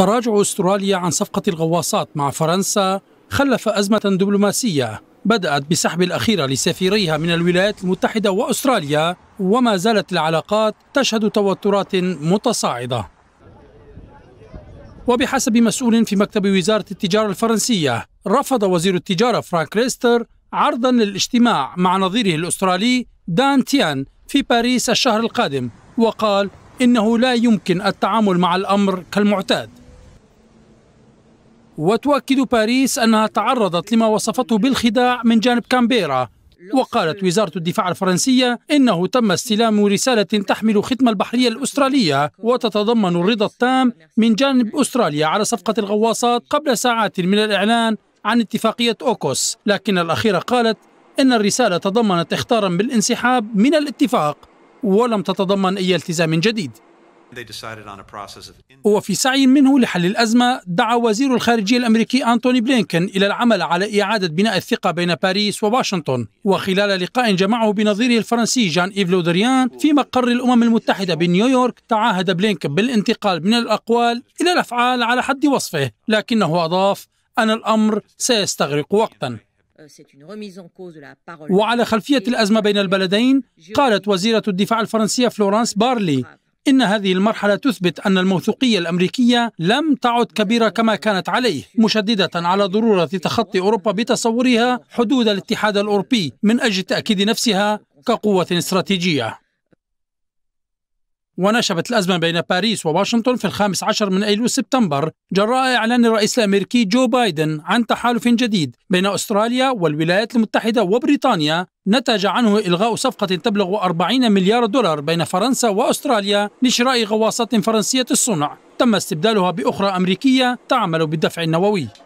تراجع استراليا عن صفقة الغواصات مع فرنسا خلف أزمة دبلوماسية بدأت بسحب الأخيرة لسفيريها من الولايات المتحدة وأستراليا وما زالت العلاقات تشهد توترات متصاعدة وبحسب مسؤول في مكتب وزارة التجارة الفرنسية رفض وزير التجارة فرانك ريستر عرضا للاجتماع مع نظيره الأسترالي دان تيان في باريس الشهر القادم وقال إنه لا يمكن التعامل مع الأمر كالمعتاد وتؤكد باريس أنها تعرضت لما وصفته بالخداع من جانب كامبيرا وقالت وزارة الدفاع الفرنسية إنه تم استلام رسالة تحمل ختم البحرية الأسترالية وتتضمن الرضا التام من جانب أستراليا على صفقة الغواصات قبل ساعات من الإعلان عن اتفاقية أوكوس لكن الأخيرة قالت إن الرسالة تضمنت إخطارا بالانسحاب من الاتفاق ولم تتضمن أي التزام جديد وفي سعي منه لحل الأزمة دعا وزير الخارجية الأمريكي أنتوني بلينكن إلى العمل على إعادة بناء الثقة بين باريس وواشنطن وخلال لقاء جمعه بنظيره الفرنسي جان إيف لودريان في مقر الأمم المتحدة بنيويورك تعاهد بلينكن بالانتقال من الأقوال إلى الأفعال على حد وصفه لكنه أضاف أن الأمر سيستغرق وقتا euh, وعلى خلفية الأزمة بين البلدين قالت وزيرة الدفاع الفرنسية فلورانس بارلي إن هذه المرحلة تثبت أن الموثوقية الأمريكية لم تعد كبيرة كما كانت عليه مشددة على ضرورة تخطي أوروبا بتصورها حدود الاتحاد الأوروبي من أجل تأكيد نفسها كقوة استراتيجية ونشبت الأزمة بين باريس وواشنطن في الخامس عشر من أيلول سبتمبر جراء إعلان الرئيس الأمريكي جو بايدن عن تحالف جديد بين أستراليا والولايات المتحدة وبريطانيا نتج عنه إلغاء صفقة تبلغ 40 مليار دولار بين فرنسا وأستراليا لشراء غواصات فرنسية الصنع تم استبدالها بأخرى أمريكية تعمل بالدفع النووي